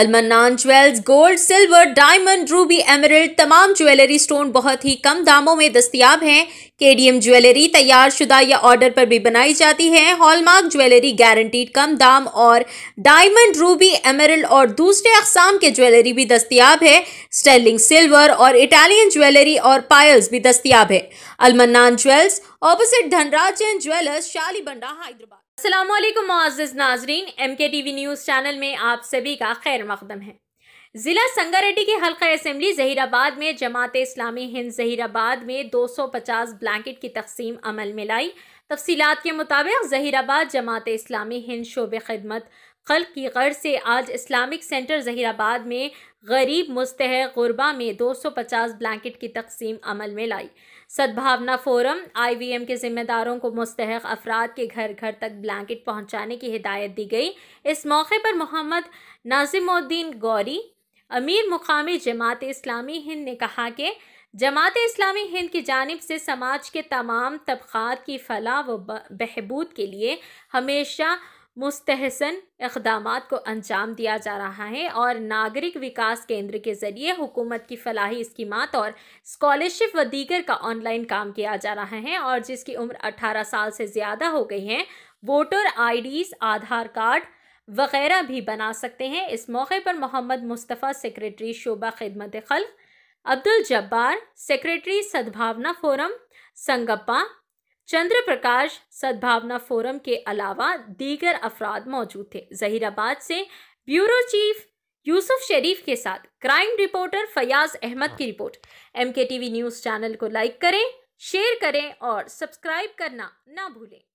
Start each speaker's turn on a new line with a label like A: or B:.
A: अलमन्नान jewels gold silver diamond ruby emerald तमाम jewellery stone बहुत ही कम दामों में दस्तियाब हैं केडीएम ज्वेलरी तैयार शुदा या ऑर्डर पर भी बनाई जाती है हॉलमार्क ज्वेलरी गारंटीड कम दाम और डायमंड रूबी एमरल और दूसरे अकसाम के ज्वेलरी भी दस्तियाब है स्टेलिंग सिल्वर और इटालियन ज्वेलरी और पायल्स भी दस्तियाब है Almannan jewels opposite Dhanraj Jain jewellers बंडा हैदराबाद असल नाजरीन एम के टी वी न्यूज़ चैनल में आप सभी का खैर मकदम है जिला संगारेड्डी के हल्का असम्बली जहीराबाद में जमात इस्लामी हिंद जहीराबाद में 250 ब्लैंकेट की तकसीम अमल में लाई तफसीत के मुताबिक जहीराबाद जमात इस्लामी हिंद शोब खदमत खल की गर्ज से आज इस्लामिक सेंटर जहीराबाद में गरीब मुस्तह गुरबा में 250 ब्लैंकेट की तकसीम अमल में लाई सद्भावना फोरम आई वी एम के ज़िम्मेदारों को मुस्तक अफराद के घर घर तक ब्लैंकेट पहुँचाने की हिदायत दी गई इस मौके पर मोहम्मद नाजिमुद्दीन गौरी अमीर मुकामी जमात इस्लामी हिंद ने कहा कि जमात इस्लामी हिंद की जानब से समाज के तमाम तबक़ात की फलाह व बहबूद के लिए हमेशा मुस्तहसन इकदाम को अंजाम दिया जा रहा है और नागरिक विकास केंद्र के ज़रिए हुकूमत की फलाही मात और स्कॉलरशिप व दीगर का ऑनलाइन काम किया जा रहा है और जिसकी उम्र 18 साल से ज़्यादा हो गई है वोटर आईडीज़ आधार कार्ड वगैरह भी बना सकते हैं इस मौके पर मोहम्मद मुस्तफ़ा सेक्रेटरी शोबा खिदमत खल Abdul Jabbar secretary Sadbhavana forum Sangappa Chandra Prakash Sadbhavana forum के अलावा दीगर अफराद मौजूद थे जहीराबाद से ब्यूरो चीफ यूसुफ शरीफ के साथ क्राइम रिपोर्टर फयाज अहमद की report M K V news channel को लाइक करें शेयर करें और सब्सक्राइब करना ना भूलें